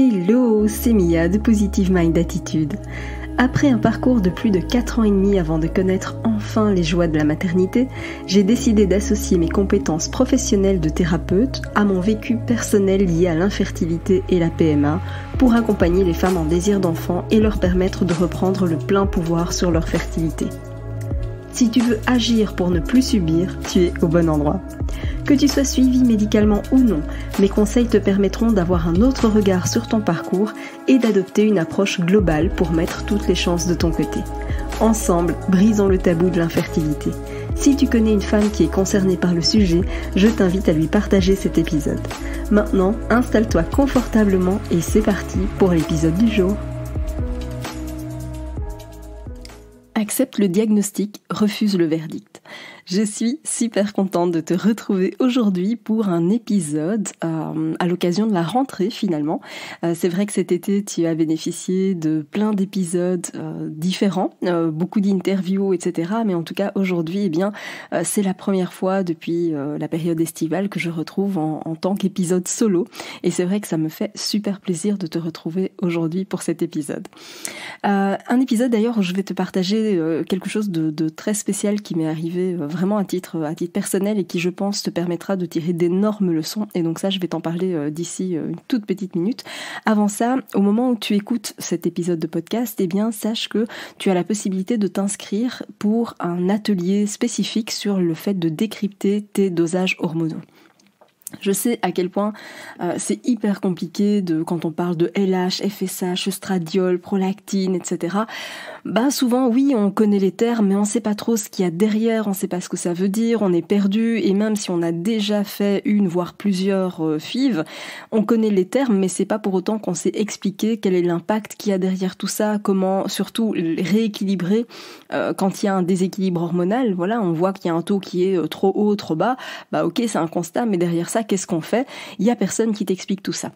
Hello, c'est Mia de Positive Mind Attitude. Après un parcours de plus de 4 ans et demi avant de connaître enfin les joies de la maternité, j'ai décidé d'associer mes compétences professionnelles de thérapeute à mon vécu personnel lié à l'infertilité et la PMA pour accompagner les femmes en désir d'enfant et leur permettre de reprendre le plein pouvoir sur leur fertilité. Si tu veux agir pour ne plus subir, tu es au bon endroit. Que tu sois suivi médicalement ou non, mes conseils te permettront d'avoir un autre regard sur ton parcours et d'adopter une approche globale pour mettre toutes les chances de ton côté. Ensemble, brisons le tabou de l'infertilité. Si tu connais une femme qui est concernée par le sujet, je t'invite à lui partager cet épisode. Maintenant, installe-toi confortablement et c'est parti pour l'épisode du jour. accepte le diagnostic, refuse le verdict. Je suis super contente de te retrouver aujourd'hui pour un épisode euh, à l'occasion de la rentrée finalement. Euh, c'est vrai que cet été tu as bénéficié de plein d'épisodes euh, différents, beaucoup d'interviews, etc. Mais en tout cas aujourd'hui, eh bien, c'est la première fois depuis la période estivale que je retrouve en, tant qu'épisode solo. Et c'est vrai que ça me fait super plaisir de te retrouver aujourd'hui pour cet épisode. un épisode d'ailleurs où je vais te partager quelque chose de très spécial qui m'est arrivé vraiment à titre, personnel et qui, je pense, te permettra de tirer d'énormes leçons. Et donc ça, je vais t'en parler euh, d'ici euh, une toute petite minute. Avant ça, au moment où tu écoutes cet épisode de podcast, eh bien, sache que tu as la possibilité de t'inscrire pour un atelier spécifique sur le fait de décrypter tes dosages hormonaux. Je sais à quel point euh, c'est hyper compliqué de quand on parle de LH, FSH, estradiol, prolactine, etc. Bah souvent oui, on connaît les termes, mais on ne sait pas trop ce qu'il y a derrière, on ne sait pas ce que ça veut dire, on est perdu. Et même si on a déjà fait une voire plusieurs euh, fives, FIV, on connaît les termes, mais c'est pas pour autant qu'on sait expliquer quel est l'impact qu'il y a derrière tout ça, comment surtout rééquilibrer euh, quand il y a un déséquilibre hormonal. Voilà, on voit qu'il y a un taux qui est trop haut, trop bas. Bah ok, c'est un constat, mais derrière ça qu'est-ce qu'on fait Il n'y a personne qui t'explique tout ça.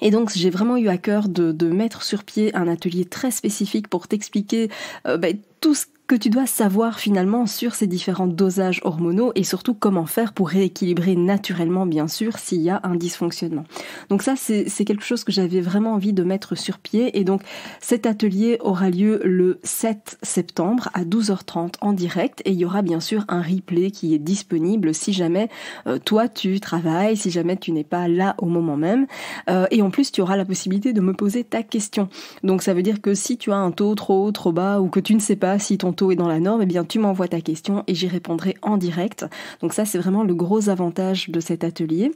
Et donc j'ai vraiment eu à cœur de, mettre sur pied un atelier très spécifique pour t'expliquer euh, bah, tout ce que tu dois savoir finalement sur ces différents dosages hormonaux et surtout comment faire pour rééquilibrer naturellement bien sûr s'il y a un dysfonctionnement. Donc ça c'est quelque chose que j'avais vraiment envie de mettre sur pied et donc cet atelier aura lieu le 7 septembre à 12h30 en direct et il y aura bien sûr un replay qui est disponible si jamais euh, toi tu travailles, si jamais tu n'es pas là au moment même euh, et en plus tu auras la possibilité de me poser ta question. Donc ça veut dire que si tu as un taux trop haut, trop bas ou que tu ne sais pas si ton taux est dans la norme, eh bien tu m'envoies ta question et j'y répondrai en direct. Donc ça, c'est vraiment le gros avantage de cet atelier.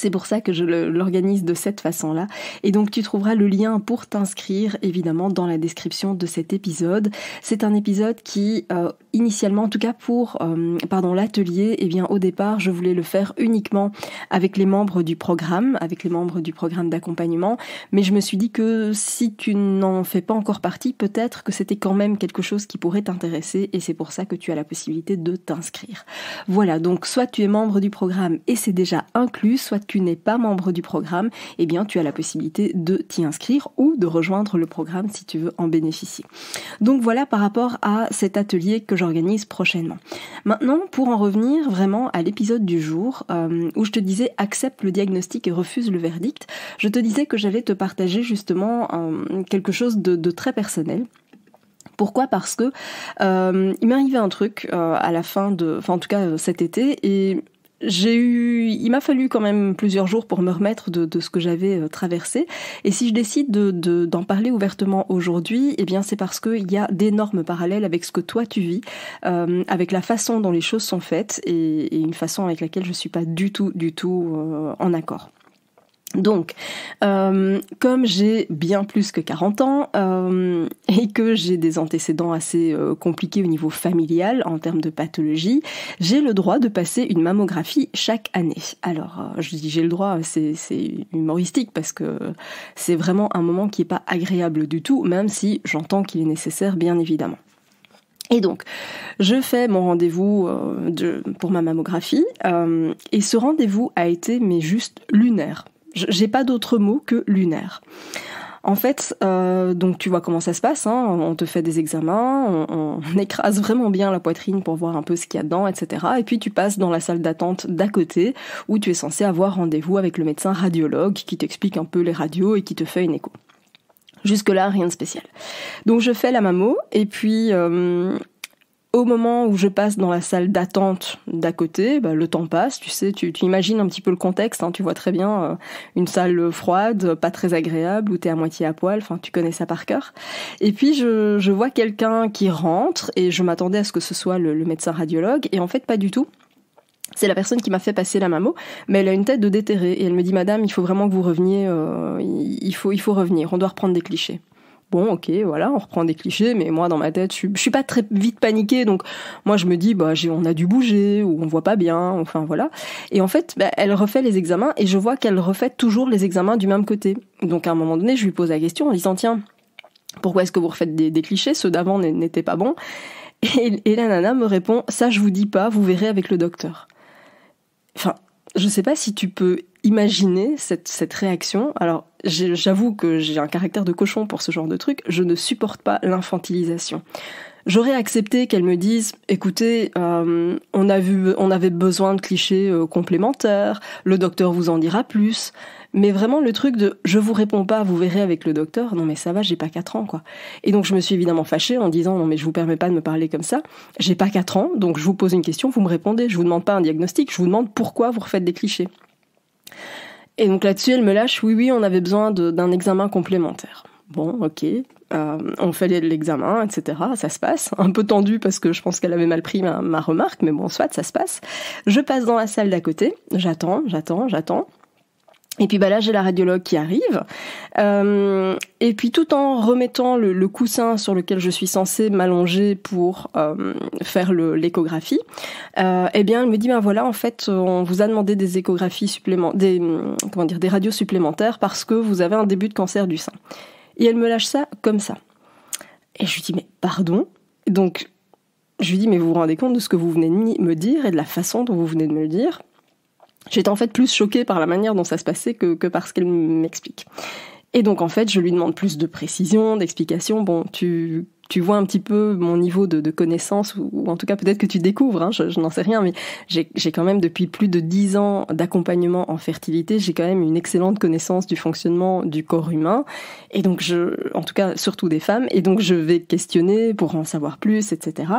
C'est pour ça que je l'organise de cette façon-là. Et donc tu trouveras le lien pour t'inscrire évidemment dans la description de cet épisode. C'est un épisode qui euh, initialement, en tout cas pour euh, pardon l'atelier, eh bien au départ je voulais le faire uniquement avec les membres du programme, avec les membres du programme d'accompagnement. Mais je me suis dit que si tu n'en fais pas encore partie, peut-être que c'était quand même quelque chose qui pourrait t'intéresser et c'est pour ça que tu as la possibilité de t'inscrire. Voilà, donc soit tu es membre du programme et c'est déjà inclus, soit tu n'es pas membre du programme, eh bien tu as la possibilité de t'y inscrire ou de rejoindre le programme si tu veux en bénéficier. Donc voilà par rapport à cet atelier que j'organise prochainement. Maintenant, pour en revenir vraiment à l'épisode du jour euh, où je te disais accepte le diagnostic et refuse le verdict, je te disais que j'allais te partager justement euh, quelque chose de, très personnel. Pourquoi Parce que euh, il m'est arrivé un truc à la fin de, enfin en tout cas cet été, et j'ai eu, il m'a fallu quand même plusieurs jours pour me remettre de, ce que j'avais euh, traversé. Et si je décide d'en de, d'en parler ouvertement aujourd'hui, eh bien c'est parce qu'il y a d'énormes parallèles avec ce que toi tu vis, euh, avec la façon dont les choses sont faites et, une façon avec laquelle je suis pas du tout, du tout euh, en accord. Donc, euh, comme j'ai bien plus que 40 ans euh, et que j'ai des antécédents assez euh, compliqués au niveau familial en termes de pathologie, j'ai le droit de passer une mammographie chaque année. Alors, je dis j'ai le droit, c'est humoristique parce que c'est vraiment un moment qui n'est pas agréable du tout, même si j'entends qu'il est nécessaire, bien évidemment. Et donc, je fais mon rendez-vous pour ma mammographie, et ce rendez-vous a été mais juste lunaire. J'ai pas d'autre mot que lunaire. En fait, euh, donc tu vois comment ça se passe. Hein. on te fait des examens, on, écrase vraiment bien la poitrine pour voir un peu ce qu'il y a dedans, etc. Et puis tu passes dans la salle d'attente d'à côté où tu es censé avoir rendez-vous avec le médecin radiologue qui t'explique un peu les radios et qui te fait une écho. Jusque là, rien de spécial. Donc je fais la mammo et puis euh, au moment où je passe dans la salle d'attente d'à côté, bah, le temps passe, tu sais, tu, imagines un petit peu le contexte, hein, tu vois très bien euh, une salle euh, froide, pas très agréable, où t'es à moitié à poil, enfin tu connais ça par cœur. Et puis je, vois quelqu'un qui rentre, et je m'attendais à ce que ce soit le, médecin radiologue, et en fait pas du tout. C'est la personne qui m'a fait passer la mammo, mais elle a une tête de déterré, et elle me dit Madame, il faut vraiment que vous reveniez, euh, il, faut, il faut revenir, on doit reprendre des clichés bon, ok, voilà, on reprend des clichés, mais moi dans ma tête, je, suis, suis pas très vite paniquée, donc moi je me dis, bah, j'ai, on a dû bouger ou on voit pas bien, enfin voilà. Et en fait, bah, elle refait les examens et je vois qu'elle refait toujours les examens du même côté. Donc à un moment donné, je lui pose la question en disant, tiens, pourquoi est-ce que vous refaites des, clichés Ceux d'avant n'étaient pas bons. Et, la nana me répond, ça je vous dis pas, vous verrez avec le docteur. Enfin, je sais pas si tu peux imaginer cette, cette réaction. Alors, j'avoue que j'ai un caractère de cochon pour ce genre de truc, je ne supporte pas l'infantilisation. J'aurais accepté qu'elle me dise, écoutez, euh, on, a vu, on avait besoin de clichés euh, complémentaires, le docteur vous en dira plus, mais vraiment le truc de je vous réponds pas, vous verrez avec le docteur, non mais ça va, j'ai pas 4 ans quoi. Et donc je me suis évidemment fâchée en disant non mais je vous permets pas de me parler comme ça, j'ai pas 4 ans, donc je vous pose une question, vous me répondez, je vous demande pas un diagnostic, je vous demande pourquoi vous refaites des clichés. Et donc là-dessus, elle me lâche, oui, oui, on avait besoin d'un examen complémentaire. Bon, ok, euh, on fait l'examen, etc. Ça se passe, un peu tendu parce que je pense qu'elle avait mal pris ma remarque, mais bon, soit ça se passe. Je passe dans la salle d'à côté, j'attends, j'attends, j'attends. Et puis bah, là j'ai la radiologue qui arrive. Euh, et puis tout en remettant le, coussin sur lequel je suis censée m'allonger pour euh, faire l'échographie, euh, eh bien elle me dit ben voilà en fait on vous a demandé des échographies supplémentaires, des hum, comment dire des radios supplémentaires parce que vous avez un début de cancer du sein. Et elle me lâche ça comme ça. Et je lui dis mais pardon. Donc je lui dis mais vous vous rendez compte de ce que vous venez de me dire et de la façon dont vous venez de me le dire J'étais en fait plus choquée par la manière dont ça se passait que, que ce qu'elle m'explique. Et donc en fait, je lui demande plus de précision, d'explication. Bon, tu, tu vois un petit peu mon niveau de, connaissance, ou, en tout cas peut-être que tu découvres, hein, je, je n'en sais rien, mais j'ai, j'ai quand même depuis plus de dix ans d'accompagnement en fertilité, j'ai quand même une excellente connaissance du fonctionnement du corps humain, et donc je, en tout cas surtout des femmes, et donc je vais questionner pour en savoir plus, etc.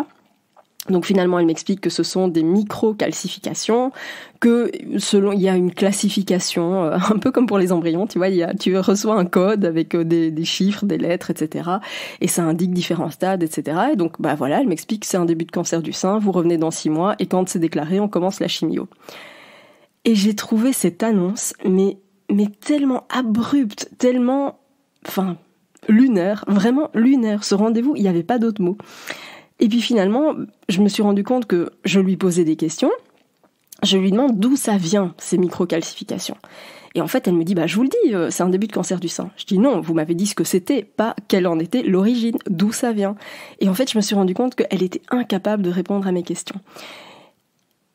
Donc finalement, elle m'explique que ce sont des micro-calcifications, que selon il y a une classification, euh, un peu comme pour les embryons, tu vois, il y a, tu reçois un code avec euh, des, chiffres, des lettres, etc. Et ça indique différents stades, etc. Et donc bah voilà, elle m'explique que c'est un début de cancer du sein, vous revenez dans six mois, et quand c'est déclaré, on commence la chimio. Et j'ai trouvé cette annonce, mais, mais tellement abrupte, tellement, enfin, lunaire, vraiment lunaire. Ce rendez-vous, il n'y avait pas d'autre mot. Et puis finalement, je me suis rendu compte que je lui posais des questions. Je lui demande d'où ça vient, ces microcalcifications. Et en fait, elle me dit, bah, je vous le dis, euh, c'est un début de cancer du sein. Je dis non, vous m'avez dit ce que c'était, pas quelle en était l'origine, d'où ça vient. Et en fait, je me suis rendu compte qu'elle était incapable de répondre à mes questions.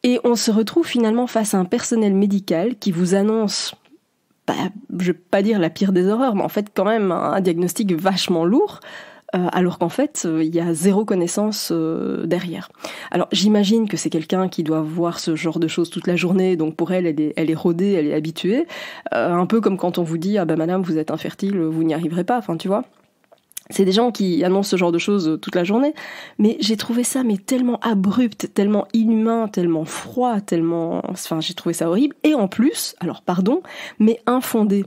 Et on se retrouve finalement face à un personnel médical qui vous annonce, bah, je ne vais pas dire la pire des horreurs, mais en fait quand même un diagnostic vachement lourd, euh, alors qu'en fait, euh, il y a zéro connaissance euh, derrière. Alors j'imagine que c'est quelqu'un qui doit voir ce genre de choses toute la journée, donc pour elle, elle est, elle rodée, elle est habituée, un peu comme quand on vous dit ah ben madame, vous êtes infertile, vous n'y arriverez pas, enfin tu vois. C'est des gens qui annoncent ce genre de choses euh, toute la journée, mais j'ai trouvé ça mais tellement abrupt, tellement inhumain, tellement froid, tellement, enfin j'ai trouvé ça horrible. Et en plus, alors pardon, mais infondé.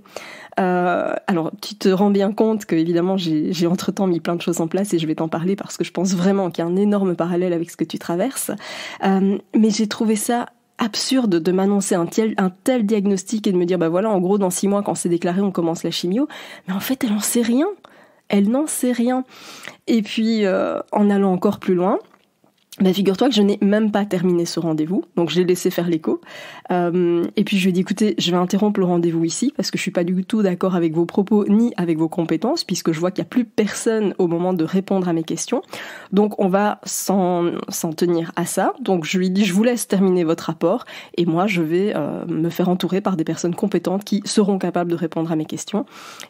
Euh, alors tu te rends bien compte que évidemment j'ai entre temps mis plein de choses en place et je vais t'en parler parce que je pense vraiment qu'il y a un énorme parallèle avec ce que tu traverses. Euh, mais j'ai trouvé ça absurde de m'annoncer un tel, un tel diagnostic et de me dire, bah voilà, en gros, dans six mois, quand c'est déclaré, on commence la chimio. Mais en fait, elle en sait rien elle n'en sait rien. Et puis, euh, en allant encore plus loin, bah, figure-toi que je n'ai même pas terminé ce rendez-vous, donc je l'ai laissé faire l'écho. Euh, et puis je lui ai dit, écoutez, je vais interrompre le rendez-vous ici parce que je suis pas du tout d'accord avec vos propos ni avec vos compétences, puisque je vois qu'il n'y a plus personne au moment de répondre à mes questions. Donc on va s'en tenir à ça. Donc je lui ai dit, je vous laisse terminer votre rapport et moi je vais euh, me faire entourer par des personnes compétentes qui seront capables de répondre à mes questions.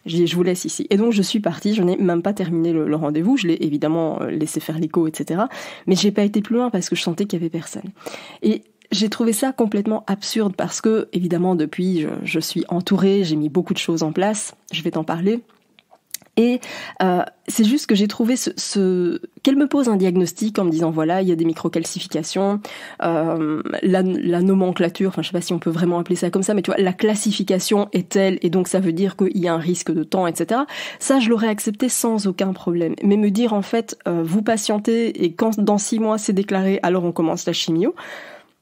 Je lui je vous laisse ici. Et donc je suis partie, je n'ai même pas terminé le, rendez-vous, je l'ai évidemment euh, laissé faire l'écho, etc. Mais j'ai pas été plus loin parce que je sentais qu'il y avait personne. Et j'ai trouvé ça complètement absurde parce que, évidemment, depuis, je suis entourée, j'ai mis beaucoup de choses en place, je vais t'en parler. Et euh, c'est juste que j'ai trouvé ce, qu'elle me pose un diagnostic en me disant voilà il y a des microcalcifications, euh, la, nomenclature, enfin je sais pas si on peut vraiment appeler ça comme ça, mais tu vois la classification est telle et donc ça veut dire qu'il y a un risque de temps, etc. Ça je l'aurais accepté sans aucun problème. Mais me dire en fait euh, vous patientez et quand dans six mois c'est déclaré alors on commence la chimio.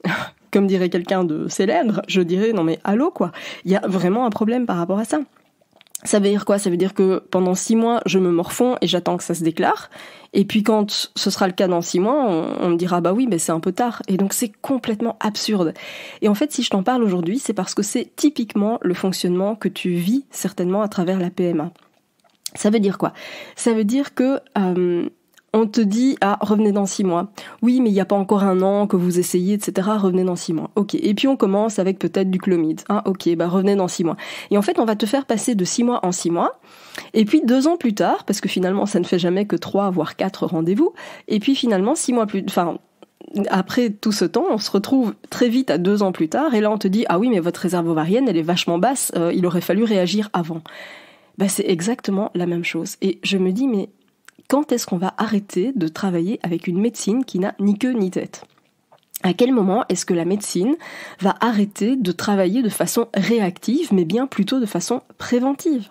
comme dirait quelqu'un de célèbre, je dirais non mais allô quoi, il y a vraiment un problème par rapport à ça. Ça veut dire quoi Ça veut dire que pendant six mois, je me morfonds et j'attends que ça se déclare. Et puis quand ce sera le cas dans six mois, on, me dira bah oui, mais c'est un peu tard. Et donc c'est complètement absurde. Et en fait, si je t'en parle aujourd'hui, c'est parce que c'est typiquement le fonctionnement que tu vis certainement à travers la PMA. Ça veut dire quoi Ça veut dire que euh, on te dit ah revenez dans six mois. Oui mais il n'y a pas encore un an que vous essayez etc. Revenez dans six mois. Ok et puis on commence avec peut-être du chlomide. Ah ok bah revenez dans six mois. Et en fait on va te faire passer de six mois en six mois et puis deux ans plus tard parce que finalement ça ne fait jamais que trois voire quatre rendez-vous et puis finalement six mois plus enfin après tout ce temps, on se retrouve très vite à deux ans plus tard, et là on te dit ah oui mais votre réserve ovarienne elle est vachement basse, euh, il aurait fallu réagir avant. bah c'est exactement la même chose. Et je me dis mais quand est-ce qu'on va arrêter de travailler avec une médecine qui n'a ni queue ni tête à quel moment est-ce que la médecine va arrêter de travailler de façon réactive, mais bien plutôt de façon préventive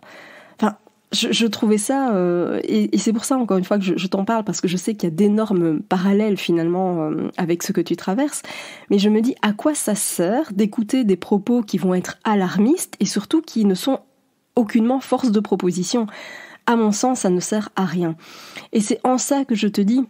Enfin, je, trouvais ça, euh, et, c'est pour ça encore une fois que je, t'en parle, parce que je sais qu'il y a d'énormes parallèles finalement euh, avec ce que tu traverses, mais je me dis à quoi ça sert d'écouter des propos qui vont être alarmistes et surtout qui ne sont aucunement force de proposition à mon sens, ça ne sert à rien. Et c'est en ça que je te dis,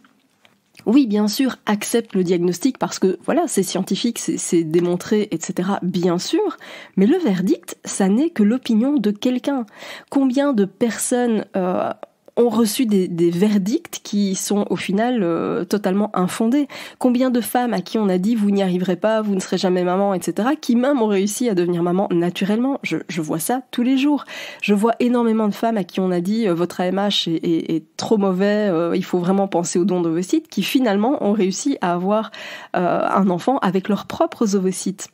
oui, bien sûr, accepte le diagnostic parce que voilà, c'est scientifique, c'est démontré, etc. Bien sûr, mais le verdict, ça n'est que l'opinion de quelqu'un. Combien de personnes euh, ont reçu des, verdicts qui sont au final euh, totalement infondés. Combien de femmes à qui on a dit vous n'y arriverez pas, vous ne serez jamais maman, etc., qui même ont réussi à devenir maman naturellement je, vois ça tous les jours. Je vois énormément de femmes à qui on a dit euh, votre AMH est, est, trop mauvais, euh, il faut vraiment penser aux dons d'ovocytes, qui finalement ont réussi à avoir un enfant avec leurs propres ovocytes.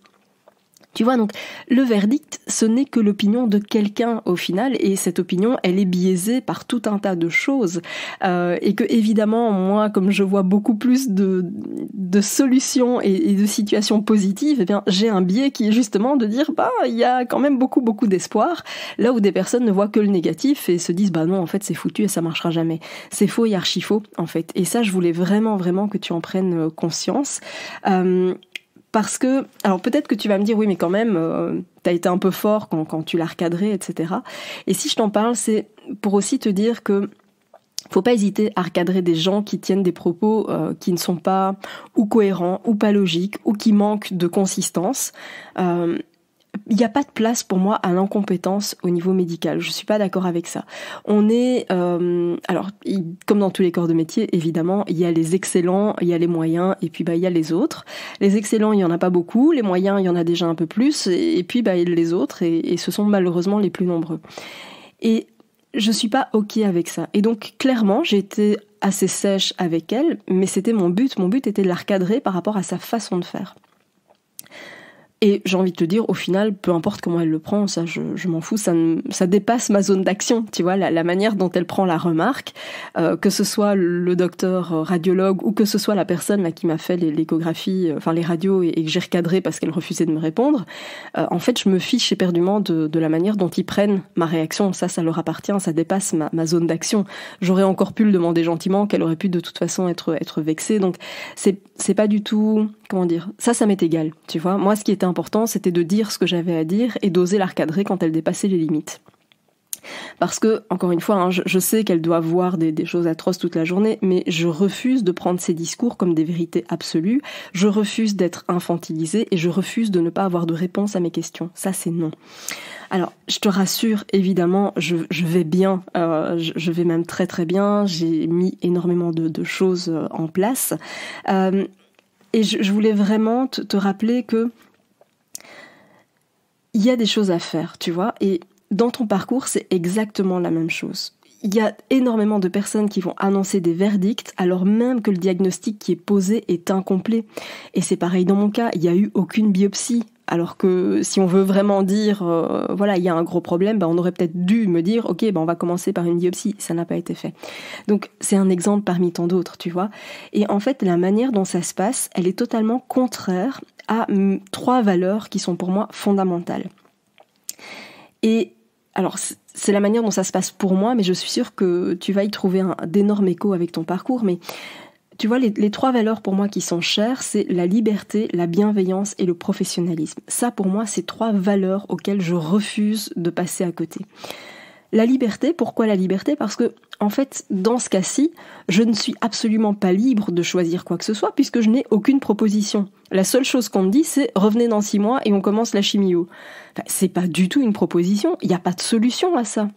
Tu vois, donc le verdict, ce n'est que l'opinion de quelqu'un au final, et cette opinion, elle est biaisée par tout un tas de choses, euh, et que évidemment, moi, comme je vois beaucoup plus de, de solutions et, de situations positives, eh bien, j'ai un biais qui est justement de dire, bah, il y a quand même beaucoup, beaucoup d'espoir, là où des personnes ne voient que le négatif et se disent, bah non, en fait, c'est foutu et ça marchera jamais. C'est faux et archi faux, en fait. Et ça, je voulais vraiment, vraiment que tu en prennes euh, conscience. Euh, parce que, alors peut-être que tu vas me dire, oui, mais quand même, euh, t'as été un peu fort quand, tu l'as recadré, etc. Et si je t'en parle, c'est pour aussi te dire que faut pas hésiter à recadrer des gens qui tiennent des propos euh, qui ne sont pas ou cohérents ou pas logiques ou qui manquent de consistance. Euh, il n'y a pas de place pour moi à l'incompétence au niveau médical. Je ne suis pas d'accord avec ça. On est, euh, alors comme dans tous les corps de métier, évidemment, il y a les excellents, il y a les moyens, et puis bah il y a les autres. Les excellents, il y en a pas beaucoup. Les moyens, il y en a déjà un peu plus, et, puis bah les autres, et, ce sont malheureusement les plus nombreux. Et je ne suis pas ok avec ça. Et donc clairement, j'ai été assez sèche avec elle, mais c'était mon but. Mon but était de la recadrer par rapport à sa façon de faire. Et j'ai envie de te dire, au final, peu importe comment elle le prend, ça, je, m'en fous, ça, dépasse ma zone d'action, tu vois, la, manière dont elle prend la remarque, euh, que ce soit le docteur euh, radiologue ou que ce soit la personne là, qui m'a fait l'échographie, euh, enfin les radios et, que j'ai recadré parce qu'elle refusait de me répondre, en fait, je me fiche éperdument de, la manière dont ils prennent ma réaction. Ça, ça leur appartient, ça dépasse ma, zone d'action. J'aurais encore pu le demander gentiment, qu'elle aurait pu de toute façon être, être vexée. Donc, c'est pas du tout comment dire, ça, ça m'est égal, tu vois. Moi, ce qui était important, c'était de dire ce que j'avais à dire et d'oser la recadrer quand elle dépassait les limites. Parce que, encore une fois, hein, je, sais qu'elle doit voir des, choses atroces toute la journée, mais je refuse de prendre ses discours comme des vérités absolues, je refuse d'être infantilisée et je refuse de ne pas avoir de réponse à mes questions. Ça, c'est non. Alors, je te rassure, évidemment, je, vais bien, euh, je, vais même très très bien, j'ai mis énormément de, choses euh, en place. Euh, et je, voulais vraiment te, te, rappeler que il y a des choses à faire, tu vois. Et dans ton parcours, c'est exactement la même chose. Il y a énormément de personnes qui vont annoncer des verdicts alors même que le diagnostic qui est posé est incomplet. Et c'est pareil dans mon cas, il n'y a eu aucune biopsie. Alors que si on veut vraiment dire, euh, voilà, il y a un gros problème, ben, on aurait peut-être dû me dire, ok, ben, on va commencer par une biopsie. Ça n'a pas été fait. Donc c'est un exemple parmi tant d'autres, tu vois. Et en fait, la manière dont ça se passe, elle est totalement contraire à mm, trois valeurs qui sont pour moi fondamentales. Et alors, c'est la manière dont ça se passe pour moi, mais je suis sûre que tu vas y trouver d'énormes échos avec ton parcours. Mais tu vois, les, trois valeurs pour moi qui sont chères, c'est la liberté, la bienveillance et le professionnalisme. Ça, pour moi, c'est trois valeurs auxquelles je refuse de passer à côté. La liberté, pourquoi la liberté Parce que, en fait, dans ce cas-ci, je ne suis absolument pas libre de choisir quoi que ce soit puisque je n'ai aucune proposition. La seule chose qu'on me dit, c'est revenez dans six mois et on commence la chimio. Enfin, c'est pas du tout une proposition, il n'y a pas de solution à ça.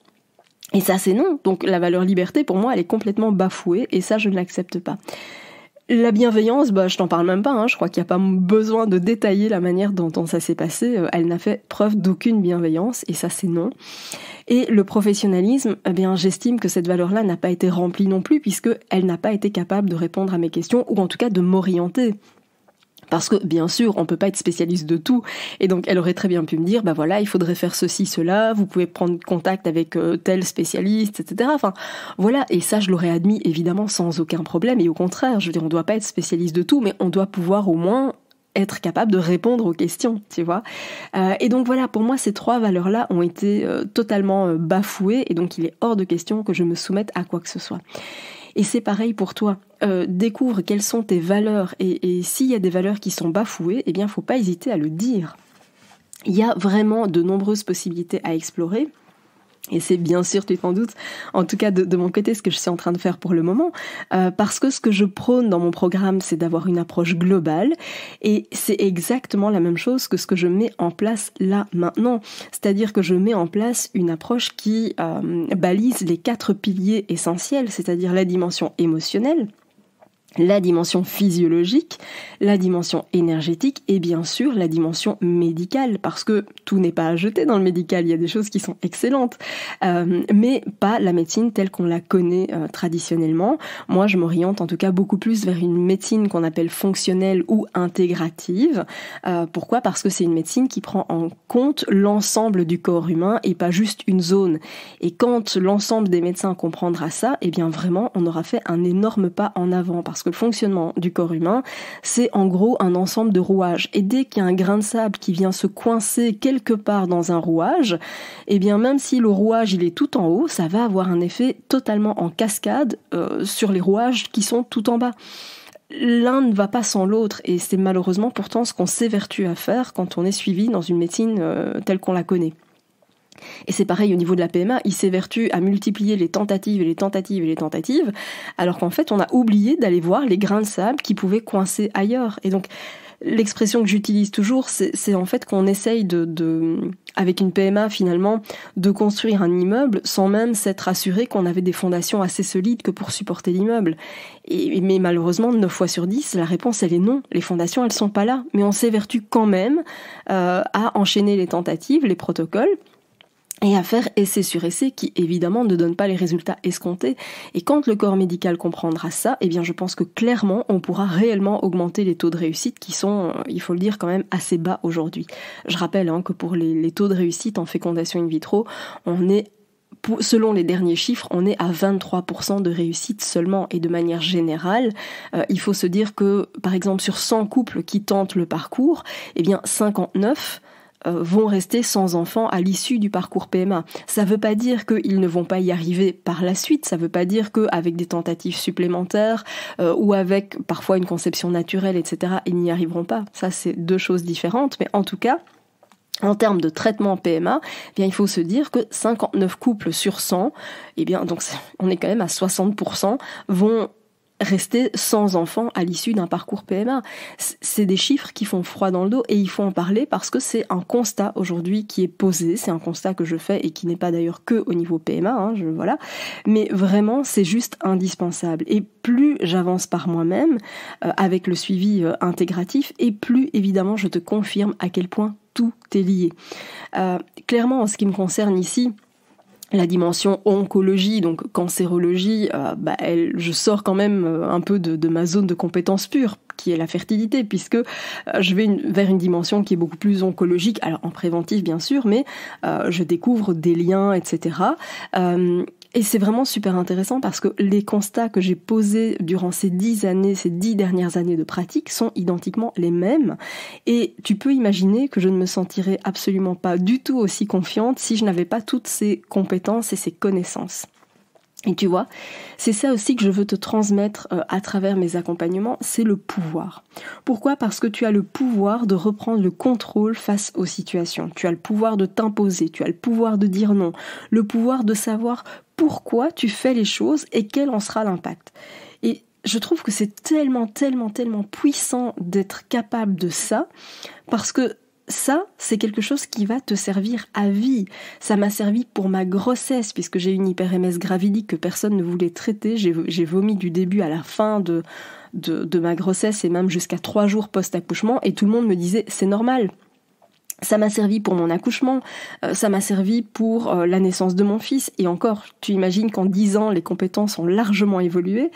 Et ça, c'est non. Donc la valeur liberté, pour moi, elle est complètement bafouée, et ça, je ne l'accepte pas. La bienveillance, bah, je t'en parle même pas, hein. je crois qu'il n'y a pas besoin de détailler la manière dont, ça s'est passé, euh, elle n'a fait preuve d'aucune bienveillance, et ça c'est non. Et le professionnalisme, eh bien j'estime que cette valeur-là n'a pas été remplie non plus, puisque n'a pas été capable de répondre à mes questions, ou en tout cas de m'orienter parce que bien sûr, on peut pas être spécialiste de tout, et donc elle aurait très bien pu me dire, bah voilà, il faudrait faire ceci, cela. Vous pouvez prendre contact avec euh, tel spécialiste, etc. Enfin, voilà, et ça je l'aurais admis évidemment sans aucun problème. Et au contraire, je veux dire, on doit pas être spécialiste de tout, mais on doit pouvoir au moins être capable de répondre aux questions, tu vois. Euh, et donc voilà, pour moi, ces trois valeurs-là ont été euh, totalement bafouées, et donc il est hors de question que je me soumette à quoi que ce soit. Et c'est pareil pour toi. Euh, découvre quelles sont tes valeurs et, s'il y a des valeurs qui sont bafouées, eh bien, faut pas hésiter à le dire. Il y a vraiment de nombreuses possibilités à explorer. Et c'est bien sûr, tu t'en doutes, en tout cas de, mon côté, ce que je suis en train de faire pour le moment, euh, parce que ce que je prône dans mon programme, c'est d'avoir une approche globale, et c'est exactement la même chose que ce que je mets en place là maintenant, c'est-à-dire que je mets en place une approche qui euh, balise les quatre piliers essentiels, c'est-à-dire la dimension émotionnelle, la dimension physiologique, la dimension énergétique et bien sûr la dimension médicale, parce que tout n'est pas à jeter dans le médical, il y a des choses qui sont excellentes, euh, mais pas la médecine telle qu'on la connaît euh, traditionnellement. Moi, je m'oriente en tout cas beaucoup plus vers une médecine qu'on appelle fonctionnelle ou intégrative. Euh, pourquoi Parce que c'est une médecine qui prend en compte l'ensemble du corps humain et pas juste une zone. Et quand l'ensemble des médecins comprendra ça, eh bien vraiment, on aura fait un énorme pas en avant, parce le fonctionnement du corps humain, c'est en gros un ensemble de rouages. Et dès qu'il y a un grain de sable qui vient se coincer quelque part dans un rouage, eh bien même si le rouage il est tout en haut, ça va avoir un effet totalement en cascade euh, sur les rouages qui sont tout en bas l'un ne va pas sans l'autre et c'est malheureusement pourtant ce qu'on s'évertue à faire quand on est suivi dans une médecine euh, telle qu'on la connaît. Et c'est pareil au niveau de la PMA, il s'évertue à multiplier les tentatives et les tentatives et les tentatives, alors qu'en fait on a oublié d'aller voir les grains de sable qui pouvaient coincer ailleurs. Et donc l'expression que j'utilise toujours, c'est en fait qu'on essaye de, avec une PMA finalement, de construire un immeuble sans même s'être assuré qu'on avait des fondations assez solides que pour supporter l'immeuble. Et, mais malheureusement, 9 fois sur 10, la réponse elle est non. Les fondations elles sont pas là, mais on s'évertue quand même euh, à enchaîner les tentatives, les protocoles et à faire essai sur essai qui évidemment ne donne pas les résultats escomptés et quand le corps médical comprendra ça eh bien je pense que clairement on pourra réellement augmenter les taux de réussite qui sont euh, il faut le dire quand même assez bas aujourd'hui je rappelle hein, que pour les, taux de réussite en fécondation in vitro on est selon les derniers chiffres, on est à 23% de réussite seulement. Et de manière générale, euh, il faut se dire que, par exemple, sur 100 couples qui tentent le parcours, eh bien, 59 euh, vont rester sans enfant à l'issue du parcours PMA. Ça ne veut pas dire qu'ils ne vont pas y arriver par la suite, ça ne veut pas dire qu'avec des tentatives supplémentaires euh, ou avec parfois une conception naturelle, etc., ils n'y arriveront pas. Ça, c'est deux choses différentes, mais en tout cas, en termes de traitement PMA, eh bien, il faut se dire que 59 couples sur 100, eh bien, donc on est quand même à 60%, vont rester sans enfant à l'issue d'un parcours PMA. C'est des chiffres qui font froid dans le dos et il faut en parler parce que c'est un constat aujourd'hui qui est posé, c'est un constat que je fais et qui n'est pas d'ailleurs que au niveau PMA, hein, je, voilà. Mais vraiment, c'est juste indispensable. Et plus j'avance par moi-même euh, avec le suivi euh, intégratif et plus évidemment je te confirme à quel point tout est lié. Euh, clairement, en ce qui me concerne ici, la dimension oncologie, donc cancérologie, euh, bah, elle, je sors quand même euh, un peu de, ma zone de compétence pure, qui est la fertilité, puisque euh, je vais vers une dimension qui est beaucoup plus oncologique, alors en préventif bien sûr, mais je découvre des liens, etc. Et c'est vraiment super intéressant parce que les constats que j'ai posés durant ces dix années, ces dix dernières années de pratique sont identiquement les mêmes. Et tu peux imaginer que je ne me sentirais absolument pas du tout aussi confiante si je n'avais pas toutes ces compétences et ces connaissances. Et tu vois, c'est ça aussi que je veux te transmettre euh, à travers mes accompagnements, c'est le pouvoir. Pourquoi Parce que tu as le pouvoir de reprendre le contrôle face aux situations. Tu as le pouvoir de t'imposer, tu as le pouvoir de dire non, le pouvoir de savoir pourquoi tu fais les choses et quel en sera l'impact. Et je trouve que c'est tellement, tellement, tellement puissant d'être capable de ça, parce que ça, c'est quelque chose qui va te servir à vie. Ça m'a servi pour ma grossesse, puisque j'ai une hyper-MS gravidique que personne ne voulait traiter. J'ai vomi du début à la fin de, de, ma grossesse et même jusqu'à trois jours post-accouchement, et tout le monde me disait c'est normal. Ça m'a servi pour mon accouchement, euh, ça m'a servi pour euh, la naissance de mon fils, et encore, tu imagines qu'en dix ans, les compétences ont largement évolué.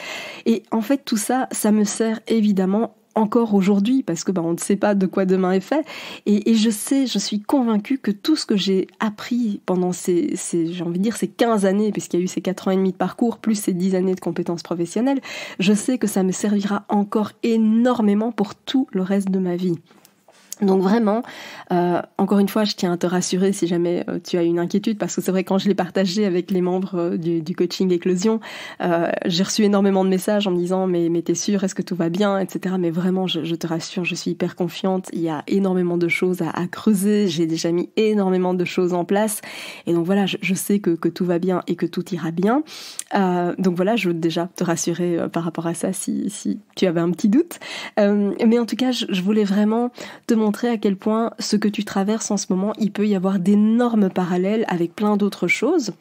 Et en fait, tout ça, ça me sert évidemment encore aujourd'hui parce que ben, on ne sait pas de quoi demain est fait. Et, je sais, je suis convaincue que tout ce que j'ai appris pendant ces, j'ai envie de dire, ces 15 années, puisqu'il y a eu ces 4 ans et demi de parcours, plus ces 10 années de compétences professionnelles, je sais que ça me servira encore énormément pour tout le reste de ma vie. Donc vraiment, euh, encore une fois, je tiens à te rassurer si jamais euh, tu as une inquiétude, parce que c'est vrai quand je l'ai partagé avec les membres euh, du, coaching Éclosion, j'ai reçu énormément de messages en me disant mais mais t'es sûr, est-ce que tout va bien, etc. Mais vraiment, je, te rassure, je suis hyper confiante. Il y a énormément de choses à, creuser. J'ai déjà mis énormément de choses en place, et donc voilà, je, sais que, que tout va bien et que tout ira bien. donc voilà, je veux déjà te rassurer par rapport à ça si si tu avais un petit doute. mais en tout cas, je voulais vraiment te montrer à quel point ce que tu traverses en ce moment, il peut y avoir d'énormes parallèles avec plein d'autres choses.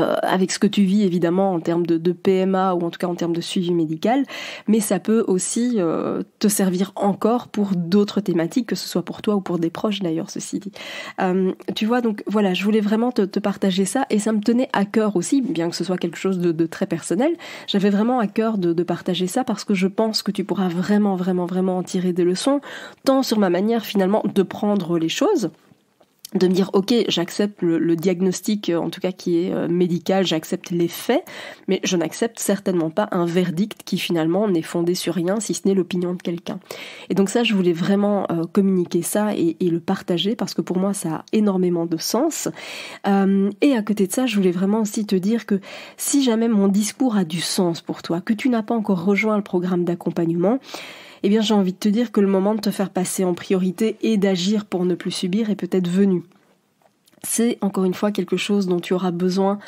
Euh, avec ce que tu vis évidemment en termes de, PMA ou en tout cas en termes de suivi médical, mais ça peut aussi euh, te servir encore pour d'autres thématiques, que ce soit pour toi ou pour des proches d'ailleurs, ceci dit. Euh, tu vois, donc voilà, je voulais vraiment te, partager ça et ça me tenait à cœur aussi, bien que ce soit quelque chose de, très personnel, j'avais vraiment à cœur de, de, partager ça parce que je pense que tu pourras vraiment, vraiment, vraiment en tirer des leçons, tant sur ma manière finalement de prendre les choses, de me dire ok j'accepte le, diagnostic euh, en tout cas qui est euh, médical j'accepte les faits mais je n'accepte certainement pas un verdict qui finalement n'est fondé sur rien si ce n'est l'opinion de quelqu'un et donc ça je voulais vraiment euh, communiquer ça et, le partager parce que pour moi ça a énormément de sens et à côté de ça je voulais vraiment aussi te dire que si jamais mon discours a du sens pour toi que tu n'as pas encore rejoint le programme d'accompagnement eh bien j'ai envie de te dire que le moment de te faire passer en priorité et d'agir pour ne plus subir est peut-être venu. C'est encore une fois quelque chose dont tu auras besoin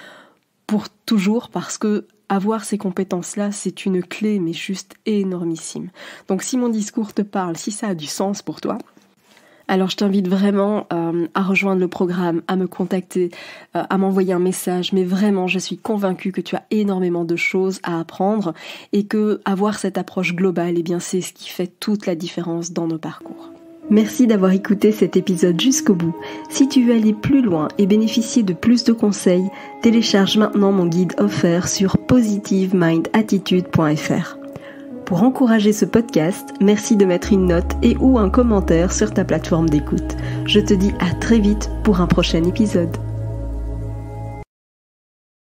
pour toujours parce que avoir ces compétences-là, c'est une clé, mais juste énormissime. Donc si mon discours te parle, si ça a du sens pour toi, alors je t'invite vraiment euh, à rejoindre le programme, à me contacter, euh, à m'envoyer un message, mais vraiment je suis convaincue que tu as énormément de choses à apprendre et que avoir cette approche globale, eh bien c'est ce qui fait toute la différence dans nos parcours. Merci d'avoir écouté cet épisode jusqu'au bout. Si tu veux aller plus loin et bénéficier de plus de conseils, télécharge maintenant mon guide offert sur positivemindattitude.fr. Pour encourager ce podcast, merci de mettre une note et ou un commentaire sur ta plateforme d'écoute. Je te dis à très vite pour un prochain épisode.